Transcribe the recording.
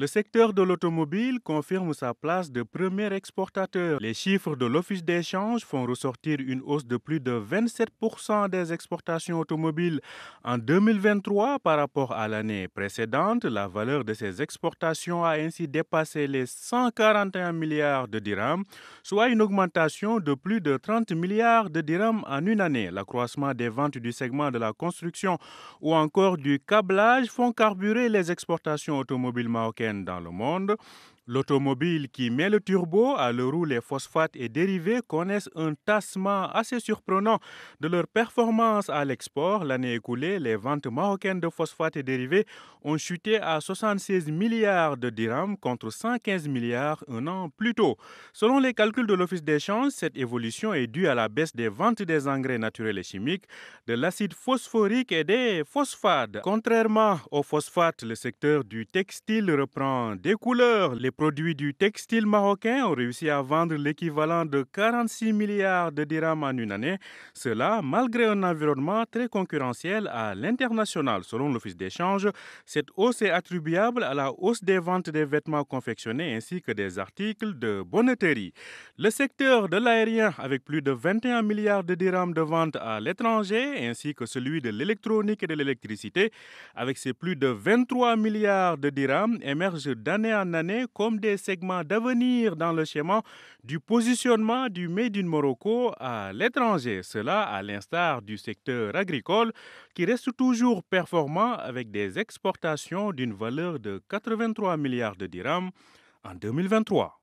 Le secteur de l'automobile confirme sa place de premier exportateur. Les chiffres de l'Office d'échange font ressortir une hausse de plus de 27% des exportations automobiles. En 2023, par rapport à l'année précédente, la valeur de ces exportations a ainsi dépassé les 141 milliards de dirhams, soit une augmentation de plus de 30 milliards de dirhams en une année. L'accroissement des ventes du segment de la construction ou encore du câblage font carburer les exportations automobiles marocaines dans le monde. L'automobile qui met le turbo à l'heure les phosphates et dérivés connaissent un tassement assez surprenant de leur performance à l'export. L'année écoulée, les ventes marocaines de phosphates et dérivés ont chuté à 76 milliards de dirhams contre 115 milliards un an plus tôt. Selon les calculs de l'Office des chances, cette évolution est due à la baisse des ventes des engrais naturels et chimiques, de l'acide phosphorique et des phosphates. Contrairement aux phosphates, le secteur du textile reprend des couleurs. Les produits du textile marocain ont réussi à vendre l'équivalent de 46 milliards de dirhams en une année, cela malgré un environnement très concurrentiel à l'international. Selon l'Office d'échange, cette hausse est attribuable à la hausse des ventes des vêtements confectionnés ainsi que des articles de bonneterie. Le secteur de l'aérien, avec plus de 21 milliards de dirhams de vente à l'étranger, ainsi que celui de l'électronique et de l'électricité, avec ses plus de 23 milliards de dirhams, émergent d'année en année comme des segments d'avenir dans le schéma du positionnement du Made in Morocco à l'étranger. Cela à l'instar du secteur agricole qui reste toujours performant avec des exportations d'une valeur de 83 milliards de dirhams en 2023.